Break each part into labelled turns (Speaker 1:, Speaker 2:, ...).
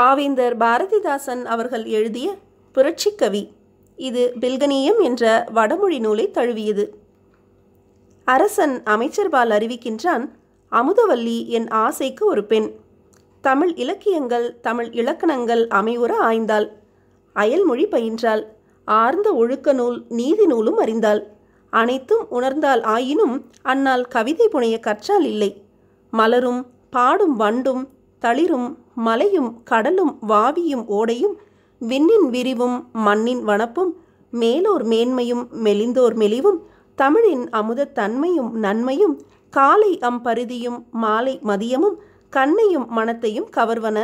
Speaker 1: பாவேந்தர் பாரதிதாசன் அவர்கள் எழுதிய புரட்சி கவி இது பில்கனியம் என்ற வடமொழி நூலை தழுவியது அரசன் அமைச்சர்பால் அறிவிக்கின்றான் அமுதவல்லி என் ஆசைக்கு ஒரு பெண் தமிழ் இலக்கியங்கள் தமிழ் இலக்கணங்கள் அமைவுற ஆய்ந்தாள் அயல்மொழி பயின்றாள் ஆர்ந்த ஒழுக்க நூல் நீதி நூலும் அறிந்தாள் அனைத்தும் உணர்ந்தால் ஆயினும் அன்னால் கவிதை புனைய கற்றால் இல்லை மலரும் பாடும் வண்டும் தளிரும் மலையும் கடலும் வாவியும் ஓடையும் விண்ணின் விரிவும் மண்ணின் வனப்பும் மேலோர் மேன்மையும் மெலிந்தோர் மெலிவும் தமிழின் தன்மையும் நன்மையும் காலை அம்பருதியும் மாலை மதியமும் கண்ணையும் மனத்தையும் கவர்வன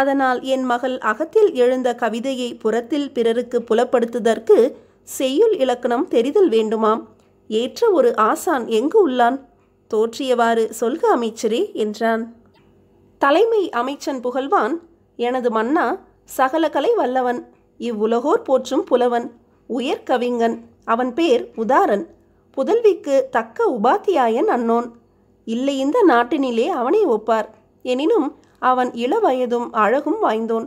Speaker 1: அதனால் என் மகள் அகத்தில் எழுந்த கவிதையை புறத்தில் பிறருக்கு புலப்படுத்துதற்கு செய்யுள் இலக்கணம் தெரிதல் வேண்டுமாம் ஏற்ற ஒரு ஆசான் எங்கு உள்ளான் தோற்றியவாறு சொல்க அமைச்சரே என்றான் தலைமை அமைச்சன் புகழ்வான் எனது மன்னா சகல கலை வல்லவன் இவ்வுலகோர் போற்றும் புலவன் உயர் கவிஞன் அவன் பேர் உதாரன் புதல்விக்கு தக்க உபாத்தியாயன் அன்னோன் இல்லை இந்த நாட்டினிலே அவனை ஒப்பார் எனினும் அவன் இளவயதும் அழகும் வாய்ந்தோன்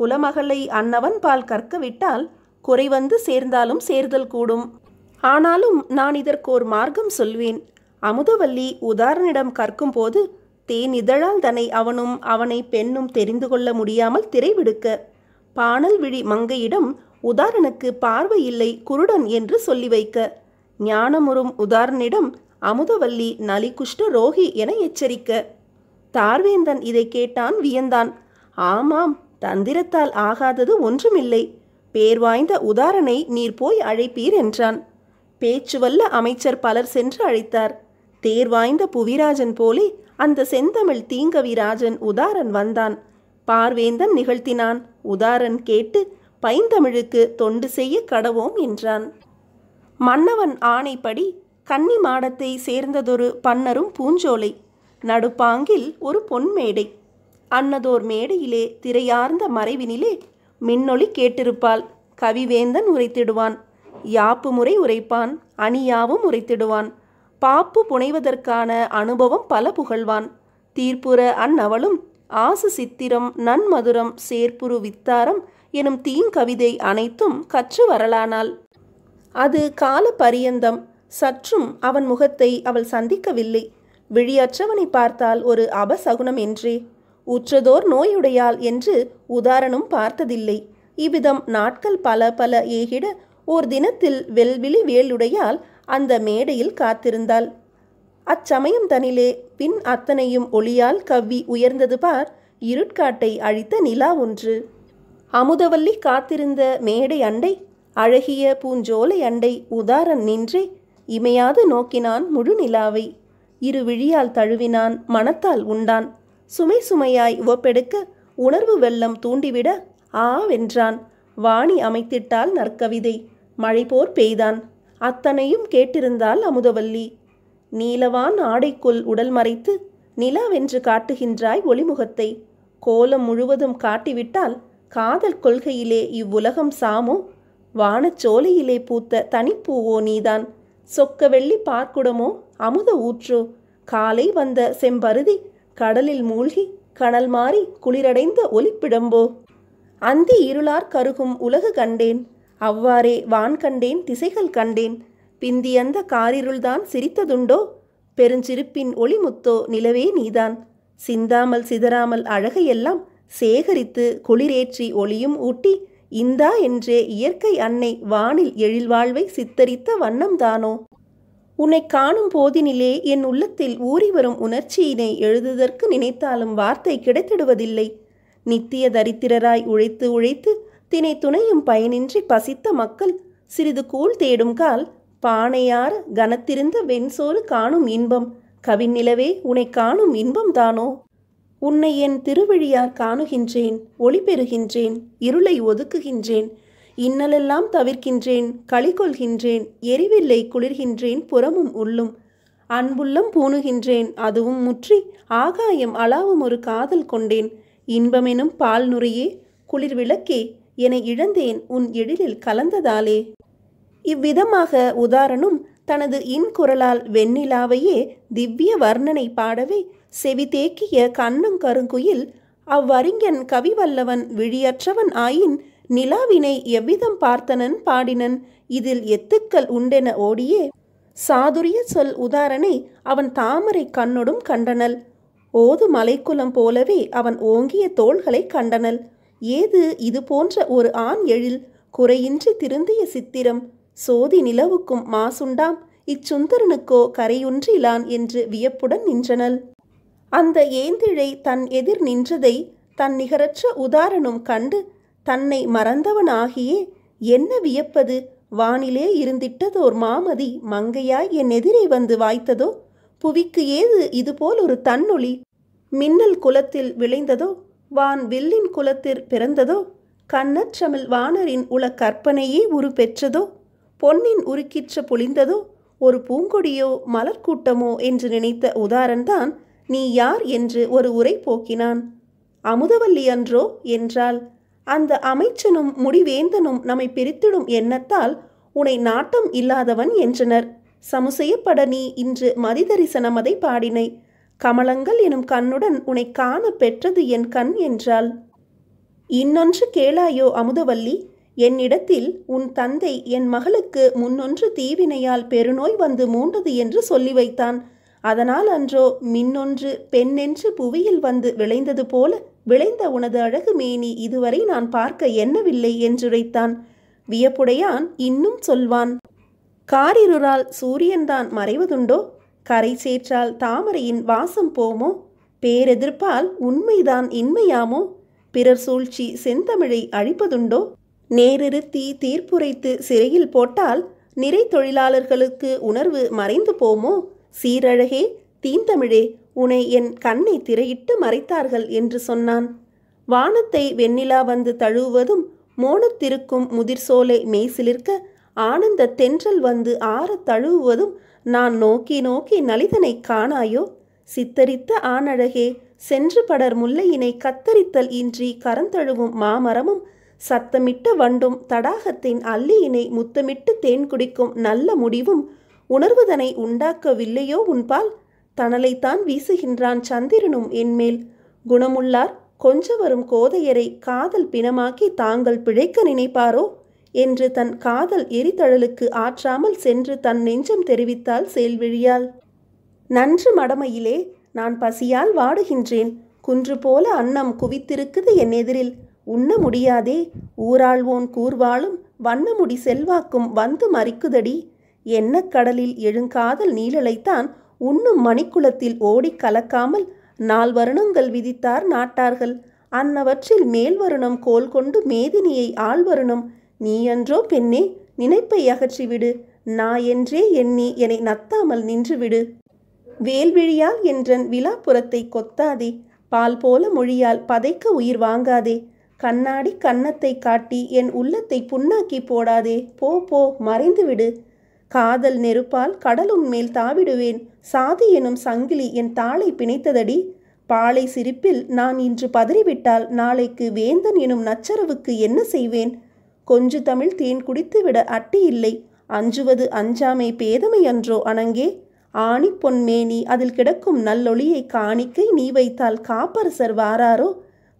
Speaker 1: குலமகளை அன்னவன் பால் கற்கவிட்டால் குறைவந்து சேர்ந்தாலும் சேர்தல் கூடும் ஆனாலும் நான் இதற்கு ஒரு மார்க்கம் சொல்வேன் அமுதவல்லி உதாரனிடம் கற்கும்போது தேன் இதழால் தனை அவனும் அவனை பெண்ணும் தெரிந்து கொள்ள முடியாமல் திரைவிடுக்க பானல் விழி மங்கையிடம் உதாரனுக்கு பார்வை இல்லை குருடன் என்று சொல்லி வைக்க ஞானமுறும் உதாரனிடம் அமுதவல்லி நலிகுஷ்ட ரோஹி என எச்சரிக்க தார்வேந்தன் இதை கேட்டான் வியந்தான் ஆமாம் தந்திரத்தால் ஆகாதது ஒன்றுமில்லை பேர் வாய்ந்த உதாரனை நீர் போய் அழைப்பீர் என்றான் பேச்சுவல்ல அமைச்சர் பலர் சென்று அழைத்தார் தேர்வாய்ந்த புவிராஜன் போலே அந்த செந்தமிழ் தீங்கவிராஜன் உதாரன் வந்தான் பார்வேந்தன் நிகழ்த்தினான் உதாரன் கேட்டு பைந்தமிழுக்கு தொண்டு செய்ய கடவோம் என்றான் மன்னவன் ஆணைப்படி கன்னி மாடத்தை சேர்ந்ததொரு பன்னரும் பூஞ்சோலை நடுப்பாங்கில் ஒரு பொன்மேடை அன்னதோர் மேடையிலே திரையார்ந்த மறைவினிலே மின்னொளி கேட்டிருப்பாள் கவிவேந்தன் உரைத்திடுவான் யாப்பு முறை உரைப்பான் அணியாவும் உரைத்திடுவான் பாப்பு புனைவதற்கான அனுபவம் பல புகழ்வான் தீர்ப்புற அந்நவளும் ஆசு சித்திரம் நன்மதுரம் சேர்ப்புரு வித்தாரம் எனும் தீங்கவிதை அனைத்தும் கற்று வரலானாள் அது கால பரியந்தம் சற்றும் அவன் முகத்தை அவள் சந்திக்கவில்லை விழியற்றவனை பார்த்தால் ஒரு அபசகுனம் என்றே உற்றதோர் நோயுடையாள் என்று உதாரணம் பார்த்ததில்லை இவ்விதம் நாட்கள் பல பல ஏகிட ஓர் தினத்தில் வெல்விழி வேலுடையால் அந்த மேடையில் காத்திருந்தாள் அச்சமயம் தனிலே பின் அத்தனையும் ஒளியால் கவ்வி உயர்ந்தது பார் இருட்காட்டை அழித்த நிலா ஒன்று அமுதவல்லி காத்திருந்த மேடை அண்டை அழகிய பூஞ்சோலை அண்டை உதாரன் நின்றே இமையாது நோக்கினான் முழு நிலாவை இரு விழியால் தழுவினான் மனத்தால் உண்டான் சுமை சுமையாய் உவப்பெடுக்க உணர்வு வெள்ளம் தூண்டிவிட ஆவென்றான் வாணி அமைத்திட்டால் நற்கவிதை மழை போர் பெய்தான் அத்தனையும் கேட்டிருந்தால் அமுதவல்லி நீலவான் ஆடைக்குள் உடல் மறைத்து நிலாவென்று காட்டுகின்றாய் ஒளிமுகத்தை கோலம் முழுவதும் காட்டிவிட்டால் காதல் கொள்கையிலே இவ்வுலகம் சாமோ வானச்சோலையிலே பூத்த தனிப்பூவோ நீதான் சொக்க வெள்ளி பார்க்குடமோ அமுத ஊற்றோ காலை வந்த செம்பருதி கடலில் மூழ்கி கணல் மாறி குளிரடைந்த ஒலிப்பிடம்போ அந்தி இருளார் கருகும் உலகு கண்டேன் அவ்வாறே வான் கண்டேன் திசைகள் கண்டேன் அந்த காரிருள்தான் சிரித்ததுண்டோ பெருஞ்சிரிப்பின் ஒளிமுத்தோ நிலவே நீதான் சிந்தாமல் சிதறாமல் அழகையெல்லாம் சேகரித்து குளிரேற்றி ஒளியும் ஊட்டி இந்தா என்றே இயற்கை அன்னை வானில் எழில்வாழ்வை சித்தரித்த வண்ணம்தானோ உன்னை காணும் போதினிலே என் உள்ளத்தில் ஊறி வரும் உணர்ச்சியினை எழுதுதற்கு நினைத்தாலும் வார்த்தை கிடைத்திடுவதில்லை நித்திய தரித்திரராய் உழைத்து உழைத்து தினை துணையும் பயனின்றி பசித்த மக்கள் சிறிது கூழ் தேடும் கால் பானையார கனத்திருந்த வெண்சோறு காணும் இன்பம் கவிநிலவே உனை காணும் இன்பம் தானோ உன்னை என் திருவழியார் காணுகின்றேன் ஒளி பெறுகின்றேன் இருளை ஒதுக்குகின்றேன் இன்னலெல்லாம் தவிர்க்கின்றேன் கொள்கின்றேன் எரிவில்லை குளிர்கின்றேன் புறமும் உள்ளும் அன்புள்ளம் பூணுகின்றேன் அதுவும் முற்றி ஆகாயம் அளாவும் ஒரு காதல் கொண்டேன் இன்பமெனும் பால் நுரையே குளிர் விளக்கே என இழந்தேன் உன் எழிலில் கலந்ததாலே இவ்விதமாக உதாரணம் தனது இன்குரலால் வெண்ணிலாவையே திவ்ய வர்ணனை பாடவே செவி தேக்கிய கருங்குயில் அவ்வறிஞன் கவிவல்லவன் விழியற்றவன் ஆயின் நிலாவினை எவ்விதம் பார்த்தனன் பாடினன் இதில் எத்துக்கள் உண்டென ஓடியே சாதுரிய சொல் உதாரணை அவன் தாமரை கண்ணொடும் கண்டனல் ஓது மலைக்குலம் போலவே அவன் ஓங்கிய தோள்களை கண்டனல் ஏது இது போன்ற ஒரு ஆண் எழில் குறையின்றி திருந்திய சித்திரம் சோதி நிலவுக்கும் மாசுண்டாம் இச்சுந்தரனுக்கோ கரையுன்றிலான் என்று வியப்புடன் நின்றனள் அந்த ஏந்திழை தன் எதிர் நின்றதை தன் நிகரற்ற உதாரணம் கண்டு தன்னை மறந்தவனாகியே என்ன வியப்பது வானிலே இருந்திட்டதோர் மாமதி மங்கையாய் என் எதிரே வந்து வாய்த்ததோ புவிக்கு ஏது இதுபோல் ஒரு தன்னொளி மின்னல் குலத்தில் விளைந்ததோ வான் வில்லின் குலத்தில் பிறந்ததோ கண்ணற்றமிழ் வானரின் உல கற்பனையே உரு பெற்றதோ பொன்னின் உருக்கிற்ற பொழிந்ததோ ஒரு பூங்கொடியோ மலர்கூட்டமோ என்று நினைத்த உதாரன்தான் நீ யார் என்று ஒரு உரை போக்கினான் அமுதவல்லி அன்றோ என்றால் அந்த அமைச்சனும் முடிவேந்தனும் நம்மை பிரித்திடும் எண்ணத்தால் உனை நாட்டம் இல்லாதவன் என்றனர் சமுசையப்பட நீ இன்று மதிதரிசனமதை பாடினை கமலங்கள் எனும் கண்ணுடன் உன்னை காண பெற்றது என் கண் என்றாள் இன்னொன்று கேளாயோ அமுதவல்லி என்னிடத்தில் உன் தந்தை என் மகளுக்கு முன்னொன்று தீவினையால் பெருநோய் வந்து மூண்டது என்று சொல்லி வைத்தான் அதனால் அன்றோ மின்னொன்று பெண்ணென்று புவியில் வந்து விளைந்தது போல விளைந்த உனது அழகு மேனி இதுவரை நான் பார்க்க என்னவில்லை என்றுரைத்தான் வியப்புடையான் இன்னும் சொல்வான் காரிருளால் சூரியன்தான் மறைவதுண்டோ கரை சேற்றால் தாமரையின் வாசம் போமோ பேரெதிர்ப்பால் உண்மைதான் இன்மையாமோ பிறர் சூழ்ச்சி செந்தமிழை அழிப்பதுண்டோ நேரிறுத்தி தீர்ப்புரைத்து சிறையில் போட்டால் நிறை தொழிலாளர்களுக்கு உணர்வு மறைந்து போமோ சீரழகே தீந்தமிழே உனை என் கண்ணை திரையிட்டு மறைத்தார்கள் என்று சொன்னான் வானத்தை வெண்ணிலா வந்து தழுவுவதும் மோனத்திருக்கும் முதிர்சோலை மேய்சிலிருக்க ஆனந்த தென்றல் வந்து ஆற தழுவுவதும் நான் நோக்கி நோக்கி நலிதனை காணாயோ சித்தரித்த ஆணழகே சென்று படர் முல்லையினை கத்தரித்தல் இன்றி கரந்தழுவும் மாமரமும் சத்தமிட்ட வண்டும் தடாகத்தின் அல்லியினை முத்தமிட்டு தேன் குடிக்கும் நல்ல முடிவும் உணர்வதனை உண்டாக்கவில்லையோ உன்பால் தனலைத்தான் வீசுகின்றான் சந்திரனும் என்மேல் குணமுள்ளார் கொஞ்சவரும் கோதையரை காதல் பிணமாக்கி தாங்கள் பிழைக்க நினைப்பாரோ என்று தன் காதல் எரித்தழலுக்கு ஆற்றாமல் சென்று தன் நெஞ்சம் தெரிவித்தாள் செயல்விழியாள் நன்று மடமையிலே நான் பசியால் வாடுகின்றேன் குன்று போல அன்னம் குவித்திருக்குது என் எதிரில் உண்ண முடியாதே ஊராள்வோன் கூர்வாளும் வண்ணமுடி செல்வாக்கும் வந்து மறிக்குதடி என்ன கடலில் எழுங்காதல் நீழலைத்தான் உண்ணும் மணிக்குளத்தில் ஓடி கலக்காமல் நால் வருணங்கள் விதித்தார் நாட்டார்கள் அன்னவற்றில் மேல் வருணம் கோல் கொண்டு மேதினியை ஆழ்வருணம் நீ என்றோ பெண்ணே நினைப்பை அகற்றிவிடு நா என்றே எண்ணி என்னை நத்தாமல் நின்றுவிடு வேல்விழியால் என்றன் விழாப்புறத்தை கொத்தாதே பால் போல மொழியால் பதைக்க உயிர் வாங்காதே கண்ணாடி கன்னத்தை காட்டி என் உள்ளத்தை புண்ணாக்கி போடாதே போ போ மறைந்துவிடு காதல் நெருப்பால் கடலும் மேல் தாவிடுவேன் சாதி எனும் சங்கிலி என் தாளை பிணைத்ததடி பாலை சிரிப்பில் நான் இன்று பதறிவிட்டால் நாளைக்கு வேந்தன் எனும் நச்சரவுக்கு என்ன செய்வேன் கொஞ்சு தமிழ் தேன் குடித்துவிட அட்டி இல்லை அஞ்சுவது அஞ்சாமை பேதமை அன்றோ அணங்கே ஆணி பொன்மேனி அதில் கிடக்கும் நல்லொளியை காணிக்கை நீ வைத்தால் காப்பரசர் வாராரோ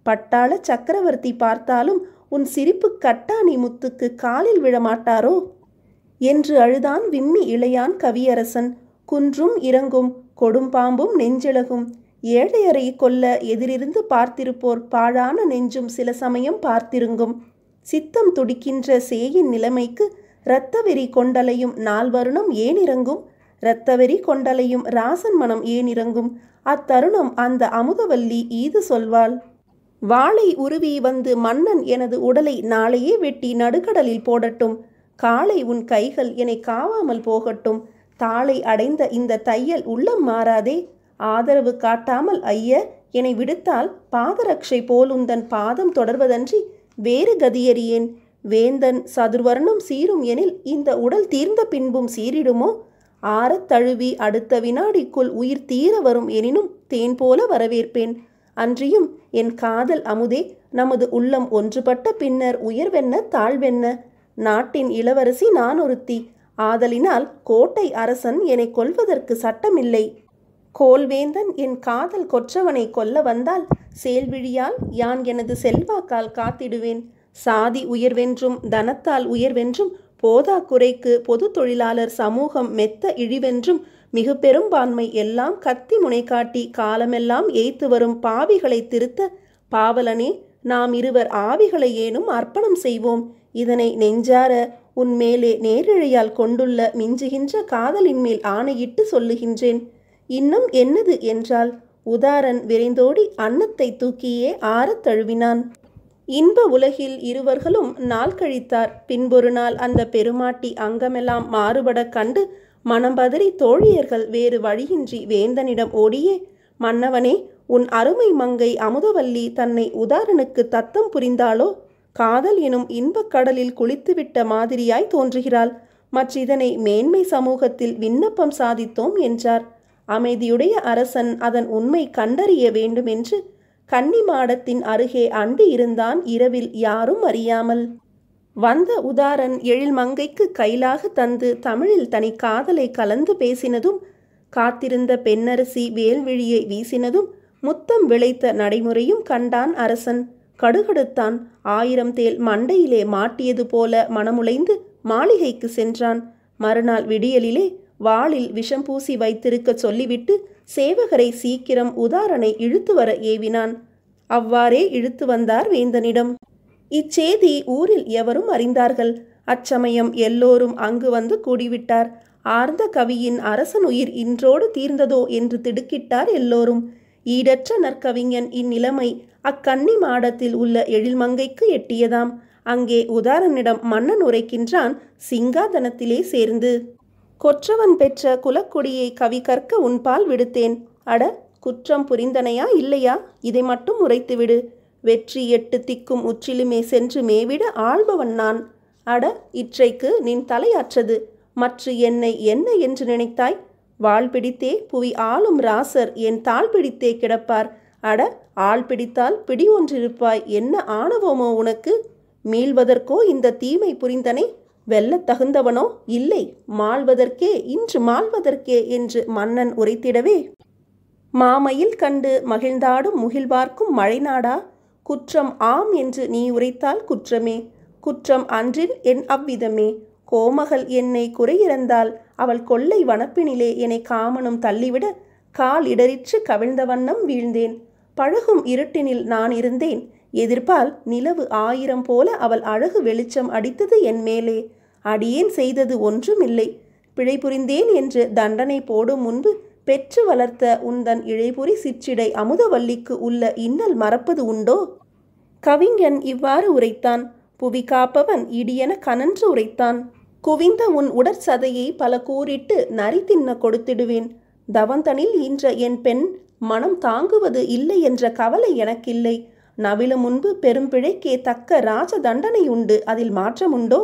Speaker 1: பட்டாள சக்கரவர்த்தி பார்த்தாலும் உன் சிரிப்பு கட்டாணி முத்துக்கு காலில் விழமாட்டாரோ என்று அழுதான் விம்மி இளையான் கவியரசன் குன்றும் இறங்கும் கொடும்பாம்பும் நெஞ்சிலகும் ஏழையரை கொல்ல எதிரிருந்து பார்த்திருப்போர் பாழான நெஞ்சும் சில சமயம் பார்த்திருங்கும் சித்தம் துடிக்கின்ற சேயின் நிலைமைக்கு இரத்த வெறி கொண்டலையும் நால்வருணம் ஏனிறங்கும் இரத்த வெறி கொண்டலையும் ராசன் மனம் இறங்கும் அத்தருணம் அந்த அமுதவல்லி ஈது சொல்வாள் வாளை உருவி வந்து மன்னன் எனது உடலை நாளையே வெட்டி நடுக்கடலில் போடட்டும் காலை உன் கைகள் என்னை காவாமல் போகட்டும் தாளை அடைந்த இந்த தையல் உள்ளம் மாறாதே ஆதரவு காட்டாமல் ஐய என்னை விடுத்தால் பாதரக்ஷை போலுந்தன் பாதம் தொடர்வதன்றி வேறு கதியறியேன் வேந்தன் சதுர்வர்ணம் சீரும் எனில் இந்த உடல் தீர்ந்த பின்பும் சீரிடுமோ ஆறத் தழுவி அடுத்த வினாடிக்குள் உயிர் தீர வரும் எனினும் தேன் போல வரவேற்பேன் அன்றியும் என் காதல் அமுதே நமது உள்ளம் ஒன்றுபட்ட பின்னர் உயர்வென்ன தாழ்வென்ன நாட்டின் இளவரசி நான் ஒருத்தி ஆதலினால் கோட்டை அரசன் என்னை கொல்வதற்கு சட்டமில்லை கோல்வேந்தன் என் காதல் கொற்றவனை கொல்ல வந்தால் சேல்விழியால் யான் எனது செல்வாக்கால் காத்திடுவேன் சாதி உயர்வென்றும் தனத்தால் உயர்வென்றும் போதா குறைக்கு பொது தொழிலாளர் சமூகம் மெத்த இழிவென்றும் மிகு பெரும்பான்மை எல்லாம் கத்தி முனை காட்டி காலமெல்லாம் ஏய்த்து வரும் பாவிகளை திருத்த பாவலனே நாம் இருவர் ஆவிகளை ஏனும் அர்ப்பணம் செய்வோம் இதனை நெஞ்சார உன் மேலே நேரிழையால் கொண்டுள்ள மிஞ்சுகின்ற காதலின் மேல் ஆணையிட்டு சொல்லுகின்றேன் இன்னும் என்னது என்றால் உதாரன் விரைந்தோடி அன்னத்தை தூக்கியே ஆறத் தழுவினான் இன்ப உலகில் இருவர்களும் நாள் கழித்தார் பின்பொரு நாள் அந்த பெருமாட்டி அங்கமெல்லாம் மாறுபட கண்டு மனம் பதறி தோழியர்கள் வேறு வழியின்றி வேந்தனிடம் ஓடியே மன்னவனே உன் அருமை மங்கை அமுதவல்லி தன்னை உதாரனுக்கு தத்தம் புரிந்தாளோ காதல் எனும் இன்பக் கடலில் குளித்துவிட்ட மாதிரியாய் தோன்றுகிறாள் மற்றிதனை மேன்மை சமூகத்தில் விண்ணப்பம் சாதித்தோம் என்றார் அமைதியுடைய அரசன் அதன் உண்மை கண்டறிய வேண்டும் என்று கன்னி மாடத்தின் அருகே அண்டி இருந்தான் இரவில் யாரும் அறியாமல் வந்த உதாரன் எழில் மங்கைக்கு கைலாக தந்து தமிழில் தனி காதலை கலந்து பேசினதும் காத்திருந்த பெண்ணரசி வேல்விழியை வீசினதும் முத்தம் விளைத்த நடைமுறையும் கண்டான் அரசன் கடுகடுத்தான் ஆயிரம் தேல் மண்டையிலே மாட்டியது போல மனமுலைந்து மாளிகைக்கு சென்றான் மறுநாள் விடியலிலே வாளில் விஷம் பூசி வைத்திருக்கச் சொல்லிவிட்டு சேவகரை சீக்கிரம் உதாரனை இழுத்து வர ஏவினான் அவ்வாறே இழுத்து வந்தார் வேந்தனிடம் இச்செய்தி ஊரில் எவரும் அறிந்தார்கள் அச்சமயம் எல்லோரும் அங்கு வந்து கூடிவிட்டார் ஆர்ந்த கவியின் அரசன் உயிர் இன்றோடு தீர்ந்ததோ என்று திடுக்கிட்டார் எல்லோரும் ஈடற்ற நற்கவிஞன் இந்நிலைமை அக்கன்னி மாடத்தில் உள்ள எழில்மங்கைக்கு எட்டியதாம் அங்கே உதாரனிடம் மன்னன் உரைக்கின்றான் சிங்காதனத்திலே சேர்ந்து கொற்றவன் பெற்ற குலக்குடியை கவி கற்க உன்பால் விடுத்தேன் அட குற்றம் புரிந்தனையா இல்லையா இதை மட்டும் உரைத்துவிடு வெற்றி எட்டு திக்கும் உச்சிலுமே சென்று மேவிட ஆள்பவன் நான் அட இற்றைக்கு நின் தலையாற்றது மற்ற என்னை என்ன என்று நினைத்தாய் வாள் பிடித்தே புவி ஆளும் ராசர் என் தாள் பிடித்தே கிடப்பார் அட ஆள் பிடித்தால் பிடி ஒன்றிருப்பாய் என்ன ஆணவோமோ உனக்கு மீள்வதற்கோ இந்த தீமை புரிந்தனை வெல்ல தகுந்தவனோ இல்லை மாழ்வதற்கே இன்று மாழ்வதற்கே என்று மன்னன் உரைத்திடவே மாமையில் கண்டு மகிழ்ந்தாடும் முகிழ்வார்க்கும் மழைநாடா குற்றம் ஆம் என்று நீ உரைத்தால் குற்றமே குற்றம் அன்றில் என் அவ்விதமே கோமகள் என்னை குறையிறந்தால் அவள் கொள்ளை வனப்பினிலே என்னை காமனும் தள்ளிவிட கால் இடறிற்று கவிழ்ந்த வண்ணம் வீழ்ந்தேன் பழகும் இருட்டினில் நான் இருந்தேன் எதிர்ப்பால் நிலவு ஆயிரம் போல அவள் அழகு வெளிச்சம் அடித்தது என் மேலே அடியேன் செய்தது ஒன்றுமில்லை பிழை புரிந்தேன் என்று தண்டனை போடும் முன்பு பெற்று வளர்த்த உந்தன் இழைபுரி சிற்றிடை அமுதவல்லிக்கு உள்ள இன்னல் மறப்பது உண்டோ கவிஞன் இவ்வாறு உரைத்தான் புவி காப்பவன் இடியென கனன்று உரைத்தான் குவிந்த உன் உடற்சதையை பல கூறிட்டு நரி தின்ன கொடுத்திடுவேன் தவந்தனில் இன்ற என் பெண் மனம் தாங்குவது இல்லை என்ற கவலை எனக்கில்லை நவில முன்பு பெரும்பிழைக்கே தக்க ராஜ தண்டனை உண்டு அதில் மாற்றமுண்டோ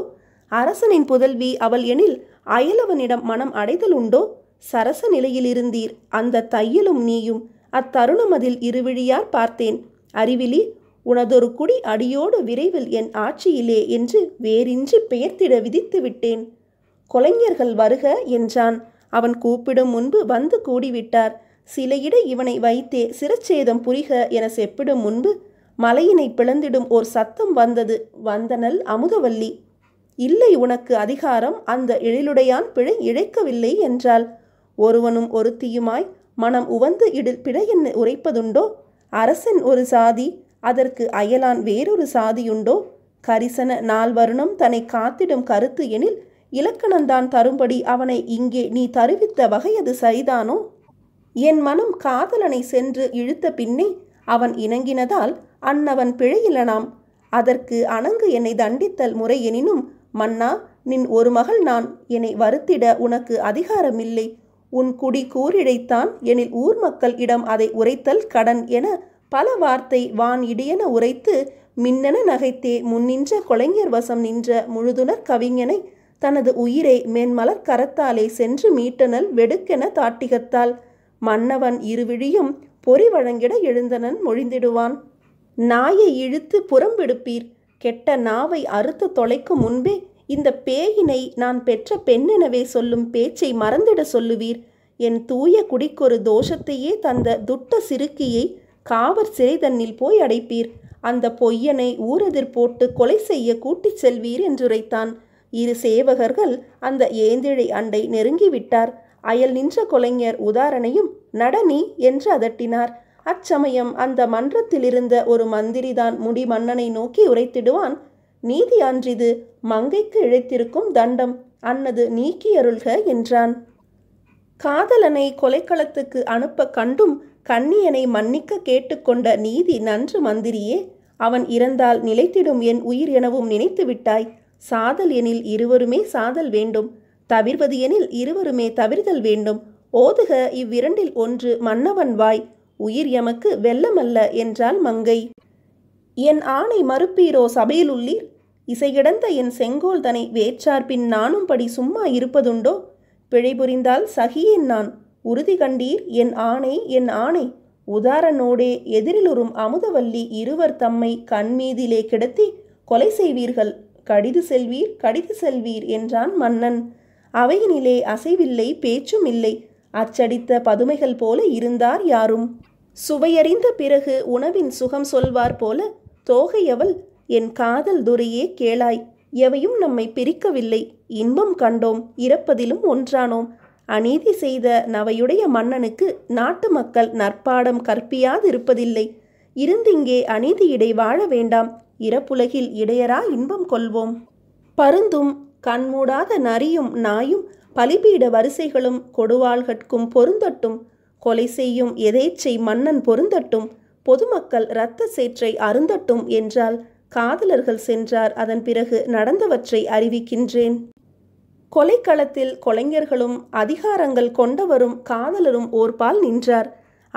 Speaker 1: அரசனின் புதல்வி அவள் எனில் அயலவனிடம் மனம் அடைதல் உண்டோ சரச நிலையிலிருந்தீர் அந்த தையலும் நீயும் அத்தருணம் அதில் இருவிழியார் பார்த்தேன் அறிவிலி உனதொரு குடி அடியோடு விரைவில் என் ஆட்சியிலே என்று வேறின்றி பெயர்த்திட விதித்து விட்டேன் கொலைஞர்கள் வருக என்றான் அவன் கூப்பிடும் முன்பு வந்து கூடிவிட்டார் சிலையிட இவனை வைத்தே சிரச்சேதம் புரிக என செப்பிடும் முன்பு மலையினை பிளந்திடும் ஓர் சத்தம் வந்தது வந்தனல் அமுதவல்லி இல்லை உனக்கு அதிகாரம் அந்த எழிலுடையான் பிழை இழைக்கவில்லை என்றால் ஒருவனும் ஒருத்தியுமாய் மனம் உவந்து இடில் பிழையென்ன உரைப்பதுண்டோ அரசன் ஒரு சாதி அதற்கு அயலான் வேறொரு சாதியுண்டோ கரிசன நாள் வருணம் தன்னை காத்திடும் கருத்து எனில் இலக்கணந்தான் தரும்படி அவனை இங்கே நீ தருவித்த வகையது சரிதானோ என் மனம் காதலனை சென்று இழுத்த பின்னே அவன் இணங்கினதால் அன்னவன் பிழையிலனாம் அதற்கு அணங்கு என்னை தண்டித்தல் முறையெனினும் மன்னா நின் ஒரு மகள் நான் என்னை வருத்திட உனக்கு அதிகாரமில்லை உன் குடி கூறிழைத்தான் எனில் ஊர் மக்கள் இடம் அதை உரைத்தல் கடன் என பல வார்த்தை வான் இடியென உரைத்து மின்னென நகைத்தே முன்னின்ற கொலைஞர் வசம் நின்ற முழுதுணர் கவிஞனை தனது உயிரை மேன்மலர் கரத்தாலே சென்று மீட்டனல் வெடுக்கென தாட்டிகத்தால் மன்னவன் இருவிழியும் பொறி வழங்கிட எழுந்தனன் மொழிந்திடுவான் நாயை இழுத்து புறம்பிடுப்பீர் கெட்ட நாவை அறுத்து தொலைக்கும் முன்பே இந்த பேயினை நான் பெற்ற பெண்ணெனவே சொல்லும் பேச்சை மறந்திட சொல்லுவீர் என் தூய குடிக்கொரு தோஷத்தையே தந்த துட்ட சிறுக்கியை காவர் சிறை தன்னில் போய் அடைப்பீர் அந்த பொய்யனை ஊரெதிர் போட்டு கொலை செய்ய கூட்டிச் செல்வீர் என்றுரைத்தான் இரு சேவகர்கள் அந்த ஏந்திழை அண்டை நெருங்கிவிட்டார் அயல் நின்ற கொலைஞர் உதாரணையும் நடனி என்று அதட்டினார் அச்சமயம் அந்த மன்றத்திலிருந்த ஒரு மந்திரிதான் முடி மன்னனை நோக்கி உரைத்திடுவான் நீதி அன்றிது மங்கைக்கு இழைத்திருக்கும் தண்டம் அன்னது நீக்கியருள்க என்றான் காதலனை கொலைக்களத்துக்கு அனுப்ப கண்டும் கண்ணியனை மன்னிக்க கேட்டுக்கொண்ட நீதி நன்று மந்திரியே அவன் இறந்தால் நிலைத்திடும் என் உயிர் எனவும் நினைத்து விட்டாய் சாதல் எனில் இருவருமே சாதல் வேண்டும் தவிர்வது எனில் இருவருமே தவிர்தல் வேண்டும் ஓதுக இவ்விரண்டில் ஒன்று மன்னவன் வாய் உயிர் எமக்கு வெல்லமல்ல என்றாள் மங்கை என் ஆணை மறுப்பீரோ சபையில் உள்ளீர் இசைகிடந்த என் செங்கோல் தனை வேற்றார்பின் படி சும்மா இருப்பதுண்டோ பிழை புரிந்தால் சகியேன் நான் உறுதி கண்டீர் என் ஆணை என் ஆணை உதாரணோடே எதிரிலுறும் அமுதவல்லி இருவர் தம்மை கண்மீதிலே கிடத்தி கொலை செய்வீர்கள் கடிது செல்வீர் கடிது செல்வீர் என்றான் மன்னன் அவையினிலே அசைவில்லை பேச்சும் இல்லை அச்சடித்த பதுமைகள் போல இருந்தார் யாரும் சுவையறிந்த பிறகு உணவின் சுகம் சொல்வார் போல தோகையவள் என் காதல் துரையே கேளாய் எவையும் நம்மை பிரிக்கவில்லை இன்பம் கண்டோம் இறப்பதிலும் ஒன்றானோம் அநீதி செய்த நவையுடைய மன்னனுக்கு நாட்டு மக்கள் நற்பாடம் கற்பியாதிருப்பதில்லை இருந்திங்கே அநீதியிடை வாழ வேண்டாம் இறப்புலகில் இடையரா இன்பம் கொள்வோம் பருந்தும் கண்மூடாத நரியும் நாயும் பலிபீட வரிசைகளும் கொடுவாள்கட்கும் பொருந்தட்டும் கொலை செய்யும் எதேச்சை மன்னன் பொருந்தட்டும் பொதுமக்கள் இரத்த சேற்றை அருந்தட்டும் என்றால் காதலர்கள் சென்றார் அதன் பிறகு நடந்தவற்றை அறிவிக்கின்றேன் கொலைக்களத்தில் கொலைஞர்களும் அதிகாரங்கள் கொண்டவரும் காதலரும் ஓர்பால் நின்றார்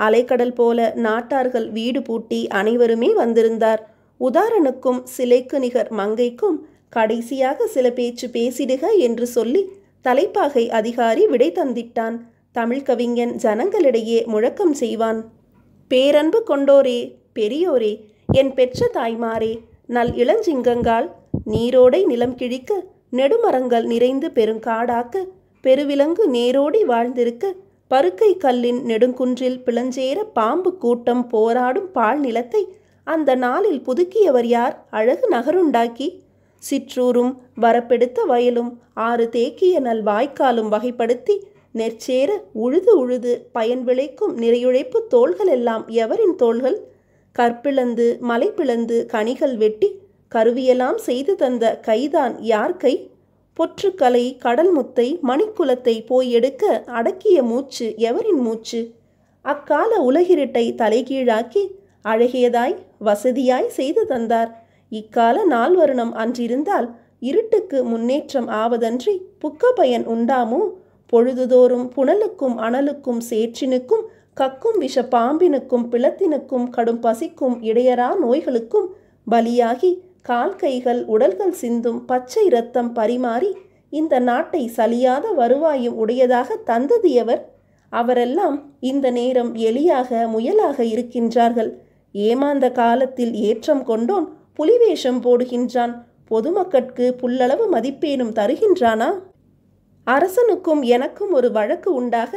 Speaker 1: அலைக்கடல் போல நாட்டார்கள் வீடு பூட்டி அனைவருமே வந்திருந்தார் உதாரணுக்கும் சிலைக்கு நிகர் மங்கைக்கும் கடைசியாக சில பேச்சு பேசிடுக என்று சொல்லி தலைப்பாகை அதிகாரி விடை தந்திட்டான் தமிழ் கவிஞன் ஜனங்களிடையே முழக்கம் செய்வான் பேரன்பு கொண்டோரே பெரியோரே என் பெற்ற தாய்மாரே நல் இளஞ்சிங்கங்கால் நீரோடை நிலம் கிழிக்க நெடுமரங்கள் நிறைந்து பெருங்காடாக்க பெருவிலங்கு நேரோடி வாழ்ந்திருக்க பருக்கை கல்லின் நெடுங்குன்றில் பிளஞ்சேர பாம்பு கூட்டம் போராடும் பால் நிலத்தை அந்த நாளில் புதுக்கியவர் யார் அழகு நகருண்டாக்கி சிற்றூரும் வரப்பெடுத்த வயலும் ஆறு தேக்கிய நல் வாய்க்காலும் வகைப்படுத்தி நெற்சேர உழுது உழுது பயன் விளைக்கும் நிறையுழைப்பு தோள்கள் எல்லாம் எவரின் தோள்கள் கற்பிளந்து மலை பிளந்து கனிகள் வெட்டி கருவியெல்லாம் செய்து தந்த கைதான் யார் கை பொற்றுக்கலை கடல் முத்தை மணிக்குலத்தை போய் எடுக்க அடக்கிய மூச்சு எவரின் மூச்சு அக்கால உலகிருட்டை தலைகீழாக்கி அழகியதாய் வசதியாய் செய்து தந்தார் இக்கால நாள் வருணம் அன்றிருந்தால் இருட்டுக்கு முன்னேற்றம் ஆவதன்றி புக்க பயன் உண்டாமோ பொழுதுதோறும் புனலுக்கும் அனலுக்கும் சேற்றினுக்கும் கக்கும் விஷ பாம்பினுக்கும் பிளத்தினுக்கும் கடும் பசிக்கும் இடையரா நோய்களுக்கும் பலியாகி கால் கைகள் உடல்கள் சிந்தும் பச்சை இரத்தம் பரிமாறி இந்த நாட்டை சலியாத வருவாயும் உடையதாக தந்ததியவர் அவரெல்லாம் இந்த நேரம் எலியாக முயலாக இருக்கின்றார்கள் ஏமாந்த காலத்தில் ஏற்றம் கொண்டோன் புலிவேஷம் போடுகின்றான் பொதுமக்கட்கு புல்லளவு மதிப்பேனும் தருகின்றானா அரசனுக்கும் எனக்கும் ஒரு வழக்கு உண்டாக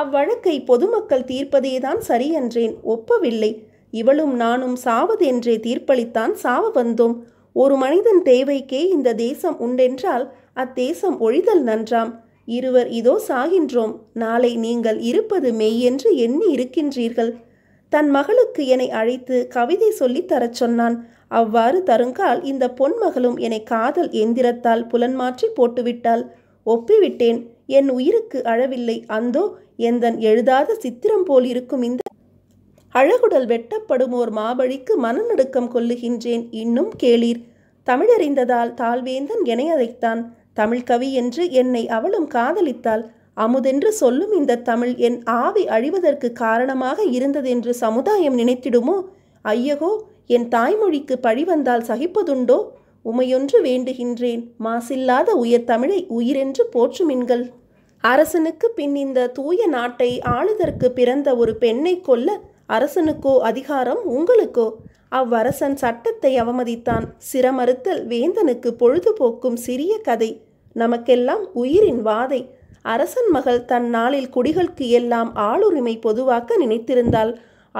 Speaker 1: அவ்வழக்கை பொதுமக்கள் தீர்ப்பதேதான் சரி என்றேன் ஒப்பவில்லை இவளும் நானும் சாவது என்றே தீர்ப்பளித்தான் சாவ வந்தோம் ஒரு மனிதன் தேவைக்கே இந்த தேசம் உண்டென்றால் அத்தேசம் ஒழிதல் நன்றாம் இருவர் இதோ சாகின்றோம் நாளை நீங்கள் இருப்பது மெய் என்று எண்ணி இருக்கின்றீர்கள் தன் மகளுக்கு என்னை அழைத்து கவிதை சொல்லித் தரச் சொன்னான் அவ்வாறு தருங்கால் இந்த பொன்மகளும் என்னை காதல் எந்திரத்தால் புலன் மாற்றி போட்டுவிட்டாள் ஒப்பிவிட்டேன் என் உயிருக்கு அழவில்லை அந்தோ எந்தன் எழுதாத சித்திரம் போல் இருக்கும் இந்த அழகுடல் வெட்டப்படுமோர் மாபழிக்கு மனநடுக்கம் கொள்ளுகின்றேன் இன்னும் கேளீர் தமிழறிந்ததால் தாழ்வேந்தன் இணையதைத்தான் தமிழ்கவி என்று என்னை அவளும் காதலித்தாள் அமுதென்று சொல்லும் இந்த தமிழ் என் ஆவி அழிவதற்கு காரணமாக இருந்ததென்று சமுதாயம் நினைத்திடுமோ ஐயகோ என் தாய்மொழிக்கு பழி வந்தால் சகிப்பதுண்டோ உமையொன்று வேண்டுகின்றேன் மாசில்லாத உயர் தமிழை உயிரென்று போற்றுமின்கள் அரசனுக்கு பின் இந்த தூய நாட்டை ஆளுதற்கு பிறந்த ஒரு பெண்ணை கொல்ல அரசனுக்கோ அதிகாரம் உங்களுக்கோ அவ்வரசன் சட்டத்தை அவமதித்தான் சிரமறுத்தல் வேந்தனுக்கு பொழுதுபோக்கும் சிறிய கதை நமக்கெல்லாம் உயிரின் வாதை அரசன் மகள் தன் நாளில் குடிகளுக்கு எல்லாம் ஆளுரிமை பொதுவாக்க நினைத்திருந்தாள்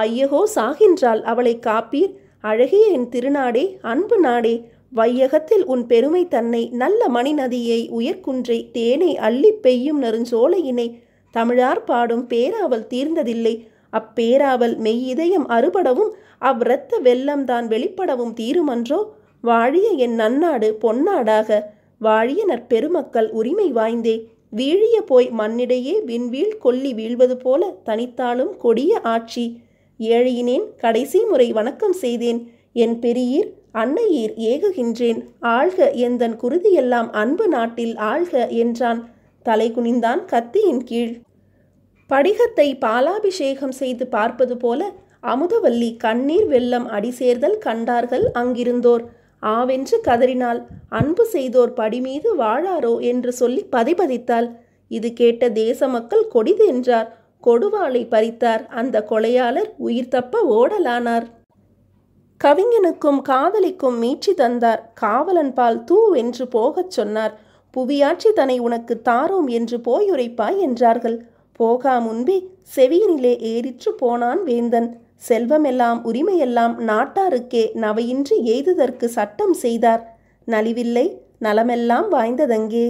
Speaker 1: ஐயகோ சாகின்றால் அவளை காப்பீர் அழகிய என் திருநாடே அன்பு நாடே வையகத்தில் உன் பெருமை தன்னை நல்ல மணிநதியை உயர்குன்றை தேனை அள்ளி பெய்யும் நெருஞ்சோலையினை தமிழார் பாடும் பேராவல் தீர்ந்ததில்லை அப்பேராவல் மெய்யிதயம் அறுபடவும் அவ்வரத்த வெள்ளம்தான் வெளிப்படவும் தீருமன்றோ வாழிய என் நன்னாடு பொன்னாடாக வாழிய நற்பெருமக்கள் உரிமை வாய்ந்தே வீழிய போய் மண்ணிடையே விண்வீழ் கொல்லி வீழ்வது போல தனித்தாலும் கொடிய ஆட்சி ஏழையினேன் கடைசி முறை வணக்கம் செய்தேன் என் பெரியீர் அன்னையீர் ஏகுகின்றேன் ஆழ்க எந்தன் குருதியெல்லாம் அன்பு நாட்டில் ஆழ்க என்றான் தலை குனிந்தான் கத்தியின் கீழ் படிகத்தை பாலாபிஷேகம் செய்து பார்ப்பது போல அமுதவல்லி கண்ணீர் வெள்ளம் அடிசேர்தல் கண்டார்கள் அங்கிருந்தோர் ஆவென்று கதறினால் அன்பு செய்தோர் படிமீது வாழாரோ என்று சொல்லி பதிபதித்தாள் இது கேட்ட தேச மக்கள் கொடிது என்றார் கொடுவாளை பறித்தார் அந்த கொலையாளர் உயிர் தப்ப ஓடலானார் கவிஞனுக்கும் காதலிக்கும் மீட்சி தந்தார் காவலன் பால் தூ என்று போகச் சொன்னார் புவியாட்சி தன்னை உனக்கு தாரோம் என்று போயுரைப்பாய் என்றார்கள் போகா முன்பே செவியினிலே ஏறிற்று போனான் வேந்தன் செல்வமெல்லாம் உரிமையெல்லாம் நாட்டாருக்கே நவையின்றி எய்துதற்கு சட்டம் செய்தார் நலிவில்லை நலமெல்லாம் வாய்ந்ததங்கே